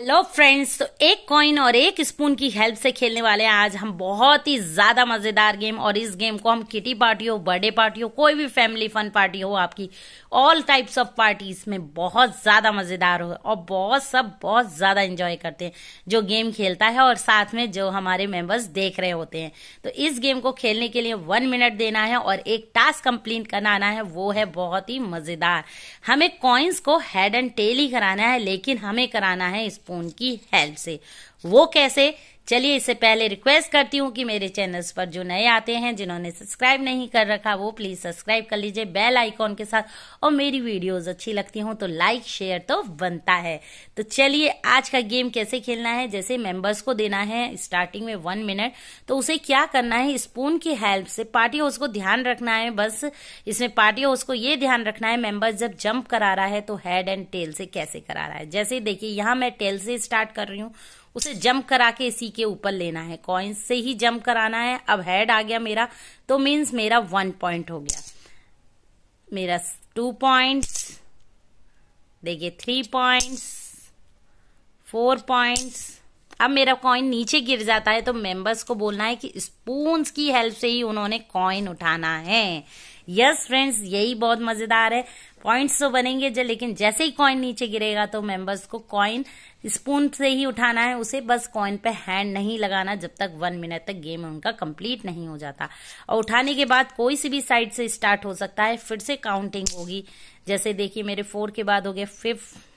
hello friends तो एक coin और एक स्पून की हेल्प से खेलने वाले हैं आज हम बहुत ही ज्यादा मजेदार गेम और इस गेम को हम किटी पार्टी हो बर्थडे पार्टी हो कोई भी फैमिली फन पार्टी हो आपकी ऑल टाइप्स ऑफ पार्टी इसमें बहुत ज्यादा मजेदार हो और बहुत सब बहुत ज्यादा एंजॉय करते हैं जो गेम खेलता है और साथ में जो हमारे मेंबर्स देख रहे होते हैं तो इस गेम को खेलने के लिए वन मिनट देना है और एक टास्क कंप्लीट कराना है वो है बहुत ही मजेदार हमें कॉइन्स को हेड एंड टेल ही कराना है लेकिन हमें कराना है स्पून फ़ोन की हेल्प से वो कैसे चलिए इससे पहले रिक्वेस्ट करती हूँ कि मेरे चैनल्स पर जो नए आते हैं जिन्होंने सब्सक्राइब नहीं कर रखा वो प्लीज सब्सक्राइब कर लीजिए बेल आइकॉन के साथ और मेरी वीडियोस अच्छी लगती हूँ तो लाइक शेयर तो बनता है तो चलिए आज का गेम कैसे खेलना है जैसे मेंबर्स को देना है स्टार्टिंग में वन मिनट तो उसे क्या करना है स्पून की हेल्प से पार्टी हाउस को ध्यान रखना है बस इसमें पार्टी हाउस को ये ध्यान रखना है मेंबर्स जब जंप करा रहा है तो हेड एंड टेल से कैसे करा रहा है जैसे देखिए यहाँ मैं टेल से स्टार्ट कर रही हूँ उसे जंप करा के इसी के ऊपर लेना है कॉइन्स से ही जम्प कराना है अब हेड आ गया मेरा तो मीन्स मेरा वन पॉइंट हो गया मेरा टू पॉइंट्स देखिए थ्री पॉइंट्स फोर पॉइंट्स अब मेरा कॉइन नीचे गिर जाता है तो मेंबर्स को बोलना है कि स्पून की हेल्प से ही उन्होंने कॉइन उठाना है यस फ्रेंड्स यही बहुत मजेदार है पॉइंट्स तो बनेंगे जो लेकिन जैसे ही कॉइन नीचे गिरेगा तो मेंबर्स को कॉइन स्पून से ही उठाना है उसे बस कॉइन पे हैंड नहीं लगाना जब तक वन मिनट तक गेम उनका कंप्लीट नहीं हो जाता और उठाने के बाद कोई सी भी साइड से स्टार्ट हो सकता है फिर से काउंटिंग होगी जैसे देखिए मेरे फोर के बाद हो गए फिफ्थ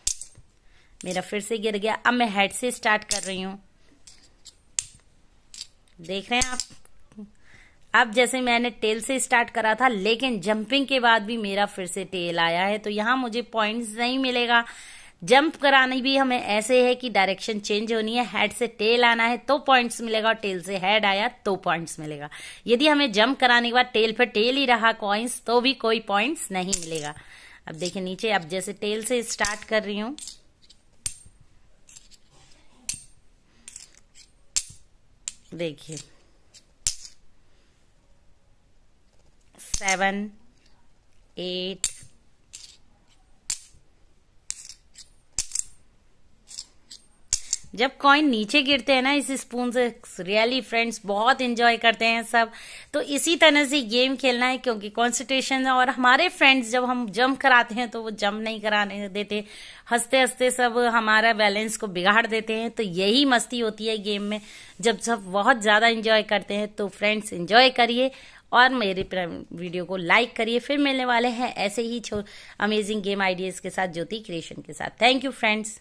मेरा फिर से गिर गया अब मैं हेड से स्टार्ट कर रही हूँ देख रहे हैं आप अब जैसे मैंने टेल से स्टार्ट करा था लेकिन जंपिंग के बाद भी मेरा फिर से टेल आया है तो यहां मुझे पॉइंट्स नहीं मिलेगा जंप करानी भी हमें ऐसे है कि डायरेक्शन चेंज होनी है हेड से टेल आना है तो पॉइंट्स मिलेगा और टेल से हेड आया तो पॉइंट्स मिलेगा यदि हमें जंप कराने के बाद टेल पर टेल ही रहा कॉइंस तो भी कोई पॉइंट्स नहीं मिलेगा अब देखिए नीचे अब जैसे टेल से स्टार्ट कर रही हूं देखिए सेवन एट जब कॉइन नीचे गिरते हैं ना इस स्पून से रियली फ्रेंड्स बहुत इंजॉय करते हैं सब तो इसी तरह से गेम खेलना है क्योंकि कॉन्सेंट्रेशन और हमारे फ्रेंड्स जब हम जंप कराते हैं तो वो जंप नहीं कराने देते हंसते हंसते सब हमारा बैलेंस को बिगाड़ देते हैं तो यही मस्ती होती है गेम में जब सब बहुत ज़्यादा इंजॉय करते हैं तो फ्रेंड्स इंजॉय करिए और मेरे वीडियो को लाइक करिए फिर मिलने वाले हैं ऐसे ही अमेजिंग गेम आइडियाज़ के साथ ज्योति क्रिएशन के साथ थैंक यू फ्रेंड्स